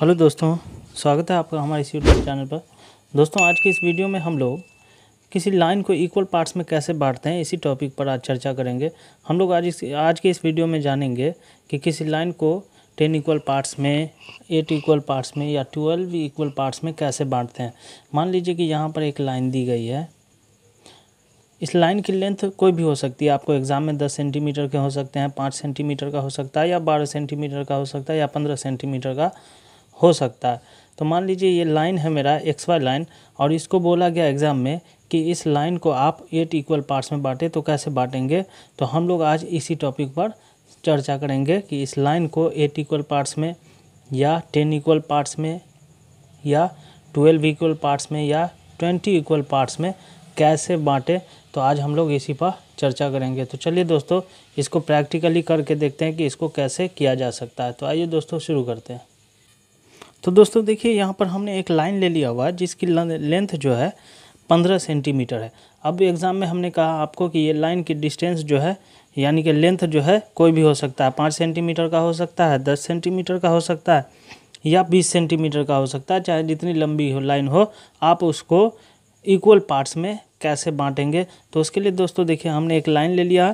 hello दोस्तों स्वागत है आपका हमारे इस यूट्यूब चैनल पर दोस्तों आज की इस वीडियो में हम लोग किसी लाइन को इक्वल पार्ट्स में कैसे बांटते हैं इसी टॉपिक पर आज चर्चा करेंगे हम लोग आज इस आज के इस वीडियो में जानेंगे कि किसी लाइन को टेन इक्वल पार्ट्स में एट इक्वल पार्ट्स में या ट्वेल्व इक्वल पार्ट्स में कैसे बांटते हैं मान लीजिए कि यहाँ पर एक लाइन दी गई है इस लाइन की लेंथ कोई भी हो सकती है आपको एग्ज़ाम में दस सेंटीमीटर के हो सकते हैं पाँच सेंटीमीटर का हो सकता है या बारह सेंटीमीटर का हो सकता है या पंद्रह सेंटीमीटर का हो सकता है तो मान लीजिए ये लाइन है मेरा एक्स वाई लाइन और इसको बोला गया एग्ज़ाम में कि इस लाइन को आप एट इक्वल पार्ट्स में बांटें तो कैसे बांटेंगे तो हम लोग आज इसी टॉपिक पर चर्चा करेंगे कि इस लाइन को एट इक्वल पार्ट्स में या टेन इक्वल पार्ट्स में या ट्वेल्व इक्वल पार्ट्स में या ट्वेंटी इक्वल पार्ट्स में कैसे बांटें तो आज हम लोग इसी पर चर्चा करेंगे तो चलिए दोस्तों इसको प्रैक्टिकली करके देखते हैं कि इसको कैसे किया जा सकता है तो आइए दोस्तों शुरू करते हैं तो दोस्तों देखिए यहाँ पर हमने एक लाइन ले लिया हुआ है जिसकी लेंथ जो है पंद्रह सेंटीमीटर है अब एग्ज़ाम में हमने कहा आपको कि ये लाइन की डिस्टेंस जो है यानी कि लेंथ जो है कोई भी हो सकता है पाँच सेंटीमीटर का हो सकता है दस सेंटीमीटर का हो सकता है या बीस सेंटीमीटर का हो सकता है चाहे जितनी लंबी हो लाइन हो आप उसको इक्वल पार्ट्स में कैसे बांटेंगे तो उसके लिए दोस्तों देखिए हमने एक लाइन ले लिया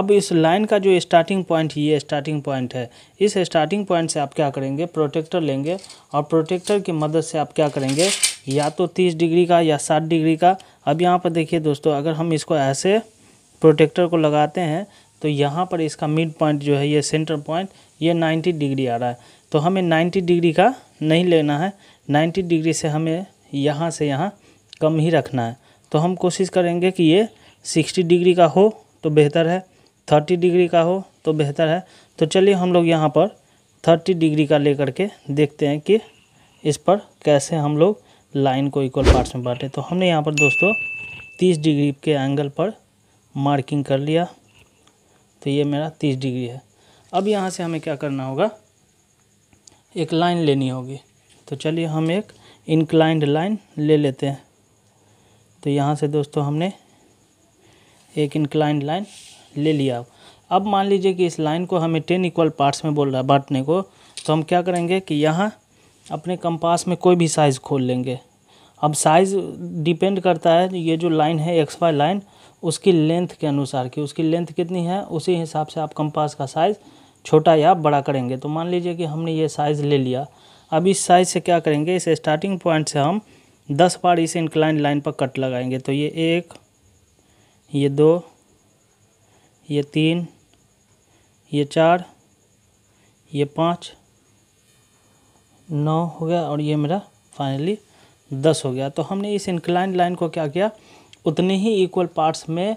अब इस लाइन का जो स्टार्टिंग पॉइंट ये स्टार्टिंग पॉइंट है इस स्टार्टिंग पॉइंट से आप क्या करेंगे प्रोटेक्टर लेंगे और प्रोटेक्टर की मदद से आप क्या करेंगे या तो तीस डिग्री का या साठ डिग्री का अब यहाँ पर देखिए दोस्तों अगर हम इसको ऐसे प्रोटेक्टर को लगाते हैं तो यहाँ पर इसका मिड पॉइंट जो है ये सेंटर पॉइंट ये 90 डिग्री आ रहा है तो हमें 90 डिग्री का नहीं लेना है 90 डिग्री से हमें यहाँ से यहाँ कम ही रखना है तो हम कोशिश करेंगे कि ये सिक्सटी डिग्री का हो तो बेहतर है थर्टी डिग्री का हो तो बेहतर है तो चलिए हम लोग यहाँ पर थर्टी डिग्री का ले के देखते हैं कि इस पर कैसे हम लोग लाइन को इक्वल पार्ट्स में बांटें तो हमने यहाँ पर दोस्तों तीस डिग्री के एंगल पर मार्किंग कर लिया तो ये मेरा तीस डिग्री है अब यहाँ से हमें क्या करना होगा एक लाइन लेनी होगी तो चलिए हम एक इंक्लाइंड लाइन ले लेते हैं तो यहाँ से दोस्तों हमने एक इंक्लाइन लाइन ले लिया अब मान लीजिए कि इस लाइन को हमें टेन इक्वल पार्ट्स में बोल रहा है बांटने को तो हम क्या करेंगे कि यहाँ अपने कंपास में कोई भी साइज़ खोल लेंगे अब साइज़ डिपेंड करता है ये जो लाइन है एक्स वाई लाइन उसकी लेंथ के अनुसार कि उसकी लेंथ कितनी है उसी हिसाब से आप कंपास का साइज़ छोटा या बड़ा करेंगे तो मान लीजिए कि हमने ये साइज़ ले लिया अब इस साइज़ से क्या करेंगे इस स्टार्टिंग पॉइंट से हम दस बार इस इंक्लाइन लाइन पर कट लगाएंगे तो ये एक ये दो ये तीन ये चार ये पाँच नौ हो गया और ये मेरा फाइनली दस हो गया तो हमने इस इंक्लाइन लाइन को क्या किया उतने ही इक्वल पार्ट्स में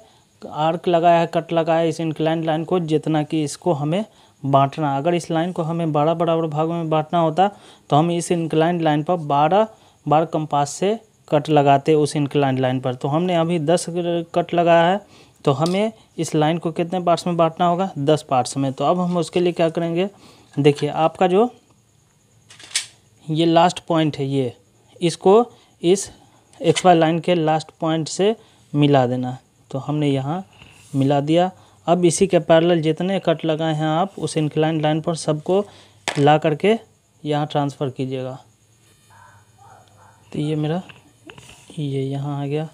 आर्क लगाया है कट लगाया इस इंक्लाइन लाइन को जितना कि इसको हमें बांटना अगर इस लाइन को हमें बारह बराबर भागों में बांटना होता तो हम इस इंक्लाइन लाइन पर बारह बार कंपास से कट लगाते उस इंक्लाइन लाइन पर तो हमने अभी दस कट लगाया है तो हमें इस लाइन को कितने पार्ट्स में बांटना होगा दस पार्ट्स में तो अब हम उसके लिए क्या करेंगे देखिए आपका जो ये लास्ट पॉइंट है ये इसको इस एक्स वाई लाइन के लास्ट पॉइंट से मिला देना तो हमने यहाँ मिला दिया अब इसी के पैरेलल जितने कट लगाए हैं आप उस इंक्लाइन लाइन पर सबको ला करके यहाँ ट्रांसफ़र कीजिएगा तो ये मेरा ये यहाँ आ गया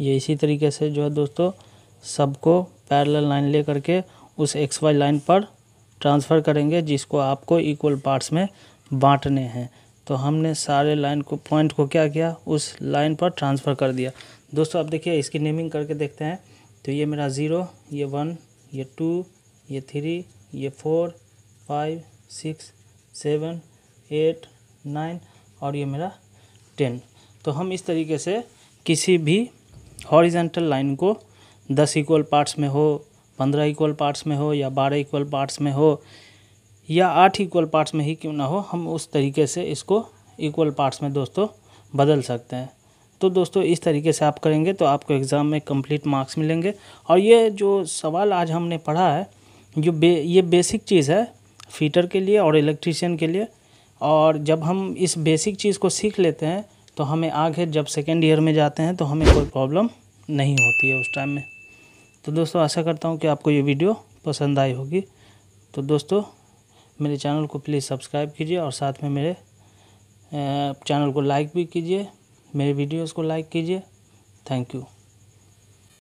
ये इसी तरीके से जो है दोस्तों सबको पैरेलल लाइन ले करके उस एक्स वाई लाइन पर ट्रांसफ़र करेंगे जिसको आपको इक्वल पार्ट्स में बांटने हैं तो हमने सारे लाइन को पॉइंट को क्या किया उस लाइन पर ट्रांसफ़र कर दिया दोस्तों आप देखिए इसकी नेमिंग करके देखते हैं तो ये मेरा ज़ीरो ये वन ये टू ये थ्री ये four five six seven eight nine और ये मेरा टेन तो हम इस तरीके से किसी भी हॉरिजेंटल लाइन को दस इक्वल पार्ट्स में हो पंद्रह इक्वल पार्ट्स में हो या बारह इक्वल पार्ट्स में हो या आठ इक्वल पार्ट्स में ही क्यों ना हो हम उस तरीके से इसको इक्वल पार्ट्स में दोस्तों बदल सकते हैं तो दोस्तों इस तरीके से आप करेंगे तो आपको एग्ज़ाम में कंप्लीट मार्क्स मिलेंगे और ये जो सवाल आज हमने पढ़ा है जो बे ये बेसिक चीज़ है फीटर के लिए और इलेक्ट्रीशियन के लिए और जब हम इस बेसिक चीज़ को सीख लेते हैं तो हमें आगे जब सेकेंड ईयर में जाते हैं तो हमें कोई प्रॉब्लम नहीं होती है उस टाइम में तो दोस्तों आशा करता हूँ कि आपको ये वीडियो पसंद आई होगी तो दोस्तों मेरे चैनल को प्लीज़ सब्सक्राइब कीजिए और साथ में मेरे चैनल को लाइक भी कीजिए मेरे वीडियोस को लाइक कीजिए थैंक यू